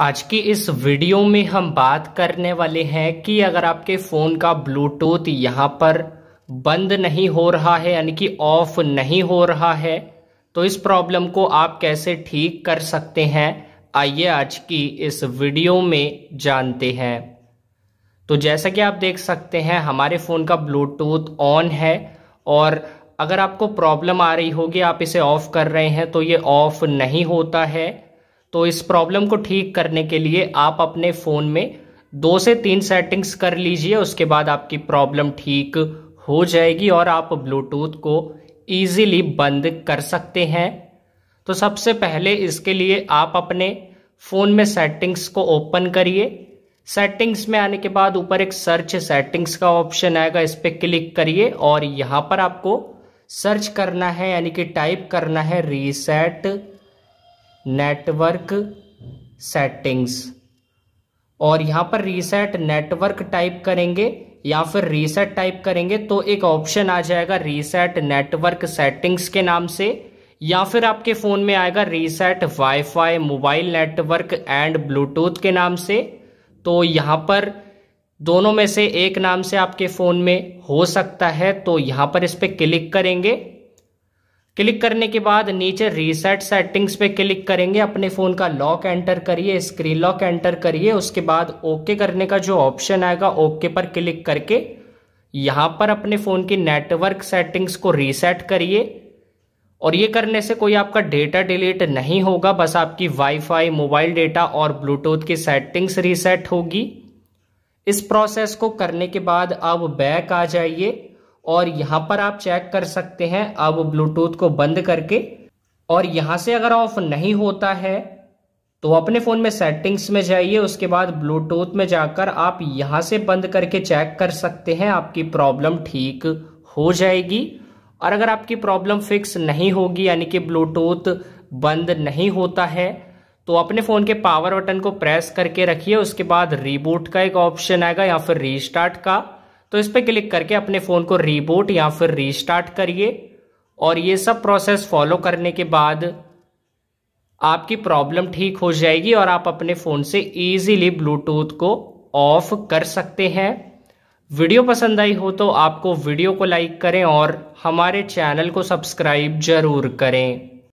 आज की इस वीडियो में हम बात करने वाले हैं कि अगर आपके फ़ोन का ब्लूटूथ यहाँ पर बंद नहीं हो रहा है यानी कि ऑफ नहीं हो रहा है तो इस प्रॉब्लम को आप कैसे ठीक कर सकते हैं आइए आज की इस वीडियो में जानते हैं तो जैसा कि आप देख सकते हैं हमारे फ़ोन का ब्लूटूथ ऑन है और अगर आपको प्रॉब्लम आ रही होगी आप इसे ऑफ़ कर रहे हैं तो ये ऑफ़ नहीं होता है तो इस प्रॉब्लम को ठीक करने के लिए आप अपने फ़ोन में दो से तीन सेटिंग्स कर लीजिए उसके बाद आपकी प्रॉब्लम ठीक हो जाएगी और आप ब्लूटूथ को ईजिली बंद कर सकते हैं तो सबसे पहले इसके लिए आप अपने फ़ोन में सेटिंग्स को ओपन करिए सेटिंग्स में आने के बाद ऊपर एक सर्च सेटिंग्स का ऑप्शन आएगा इस पर क्लिक करिए और यहां पर आपको सर्च करना है यानी कि टाइप करना है रीसेट नेटवर्क सेटिंग्स और यहां पर रीसेट नेटवर्क टाइप करेंगे या फिर रीसेट टाइप करेंगे तो एक ऑप्शन आ जाएगा रीसेट नेटवर्क सेटिंग्स के नाम से या फिर आपके फ़ोन में आएगा reset wifi mobile network and Bluetooth के नाम से तो यहां पर दोनों में से एक नाम से आपके फ़ोन में हो सकता है तो यहां पर इस पर क्लिक करेंगे क्लिक करने के बाद नीचे रीसेट सेटिंग्स पे क्लिक करेंगे अपने फ़ोन का लॉक एंटर करिए स्क्रीन लॉक एंटर करिए उसके बाद ओके करने का जो ऑप्शन आएगा ओके पर क्लिक करके यहाँ पर अपने फ़ोन की नेटवर्क सेटिंग्स को रीसेट करिए और ये करने से कोई आपका डेटा डिलीट नहीं होगा बस आपकी वाईफाई मोबाइल डेटा और ब्लूटूथ की सेटिंग्स रीसेट होगी इस प्रोसेस को करने के बाद आप बैक आ जाइए और यहां पर आप चेक कर सकते हैं अब ब्लूटूथ को बंद करके और यहां से अगर ऑफ नहीं होता है तो अपने फ़ोन में सेटिंग्स में जाइए उसके बाद ब्लूटूथ में जाकर आप यहां से बंद करके चेक कर सकते हैं आपकी प्रॉब्लम ठीक हो जाएगी और अगर आपकी प्रॉब्लम फिक्स नहीं होगी यानी कि ब्लूटूथ बंद नहीं होता है तो अपने फ़ोन के पावर बटन को प्रेस करके रखिए उसके बाद रीबूट का एक ऑप्शन आएगा या फिर रीस्टार्ट का तो इस पर क्लिक करके अपने फ़ोन को रीबूट या फिर रीस्टार्ट करिए और ये सब प्रोसेस फॉलो करने के बाद आपकी प्रॉब्लम ठीक हो जाएगी और आप अपने फ़ोन से ईजीली ब्लूटूथ को ऑफ कर सकते हैं वीडियो पसंद आई हो तो आपको वीडियो को लाइक करें और हमारे चैनल को सब्सक्राइब जरूर करें